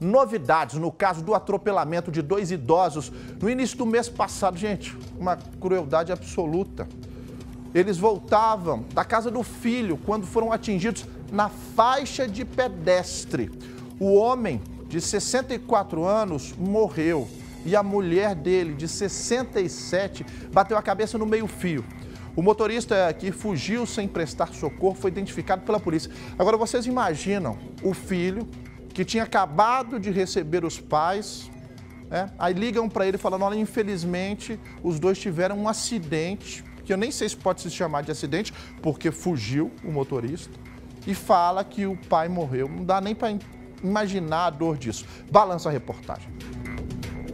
novidades no caso do atropelamento de dois idosos no início do mês passado. Gente, uma crueldade absoluta. Eles voltavam da casa do filho quando foram atingidos na faixa de pedestre. O homem de 64 anos morreu e a mulher dele, de 67, bateu a cabeça no meio-fio. O motorista que fugiu sem prestar socorro foi identificado pela polícia. Agora vocês imaginam o filho que tinha acabado de receber os pais. Né? Aí ligam para ele falando: olha, infelizmente os dois tiveram um acidente, que eu nem sei se pode se chamar de acidente, porque fugiu o motorista, e fala que o pai morreu. Não dá nem para imaginar a dor disso. Balança a reportagem.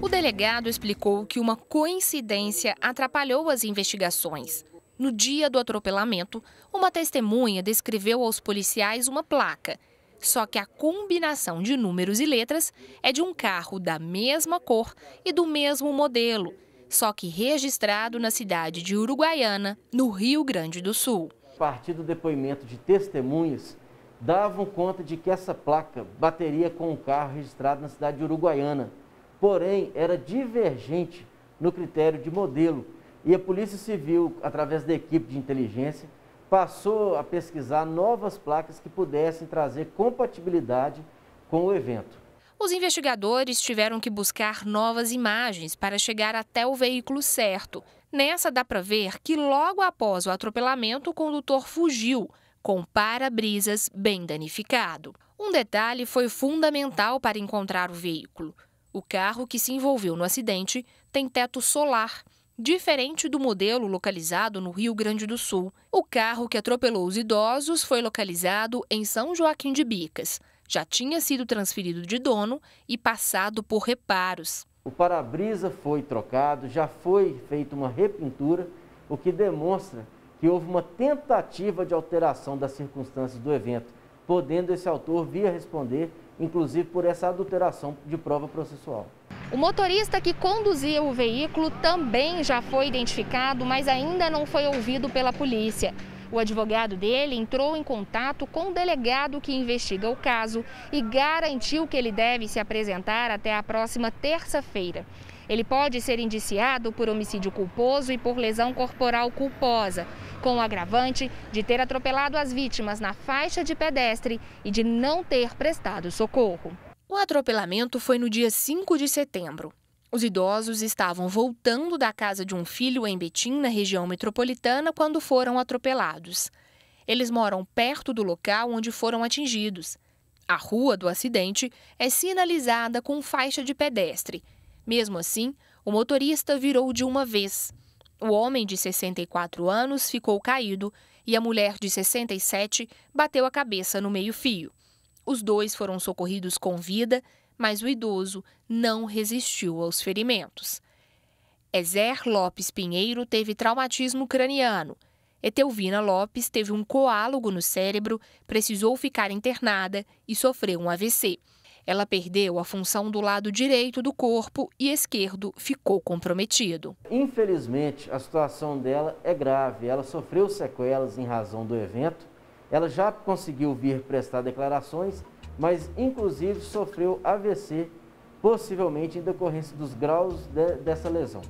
O delegado explicou que uma coincidência atrapalhou as investigações. No dia do atropelamento, uma testemunha descreveu aos policiais uma placa só que a combinação de números e letras é de um carro da mesma cor e do mesmo modelo, só que registrado na cidade de Uruguaiana, no Rio Grande do Sul. A partir do depoimento de testemunhas, davam conta de que essa placa bateria com o carro registrado na cidade de Uruguaiana, porém era divergente no critério de modelo. E a Polícia Civil, através da equipe de inteligência, passou a pesquisar novas placas que pudessem trazer compatibilidade com o evento. Os investigadores tiveram que buscar novas imagens para chegar até o veículo certo. Nessa dá para ver que logo após o atropelamento o condutor fugiu, com para-brisas bem danificado. Um detalhe foi fundamental para encontrar o veículo. O carro que se envolveu no acidente tem teto solar Diferente do modelo localizado no Rio Grande do Sul, o carro que atropelou os idosos foi localizado em São Joaquim de Bicas. Já tinha sido transferido de dono e passado por reparos. O para-brisa foi trocado, já foi feita uma repintura, o que demonstra que houve uma tentativa de alteração das circunstâncias do evento, podendo esse autor vir a responder, inclusive por essa adulteração de prova processual. O motorista que conduzia o veículo também já foi identificado, mas ainda não foi ouvido pela polícia. O advogado dele entrou em contato com o delegado que investiga o caso e garantiu que ele deve se apresentar até a próxima terça-feira. Ele pode ser indiciado por homicídio culposo e por lesão corporal culposa, com o agravante de ter atropelado as vítimas na faixa de pedestre e de não ter prestado socorro. O atropelamento foi no dia 5 de setembro. Os idosos estavam voltando da casa de um filho em Betim, na região metropolitana, quando foram atropelados. Eles moram perto do local onde foram atingidos. A rua do acidente é sinalizada com faixa de pedestre. Mesmo assim, o motorista virou de uma vez. O homem de 64 anos ficou caído e a mulher de 67 bateu a cabeça no meio-fio. Os dois foram socorridos com vida, mas o idoso não resistiu aos ferimentos. Ezer Lopes Pinheiro teve traumatismo craniano. Etelvina Lopes teve um coálogo no cérebro, precisou ficar internada e sofreu um AVC. Ela perdeu a função do lado direito do corpo e esquerdo ficou comprometido. Infelizmente, a situação dela é grave. Ela sofreu sequelas em razão do evento ela já conseguiu vir prestar declarações, mas inclusive sofreu AVC, possivelmente em decorrência dos graus de, dessa lesão.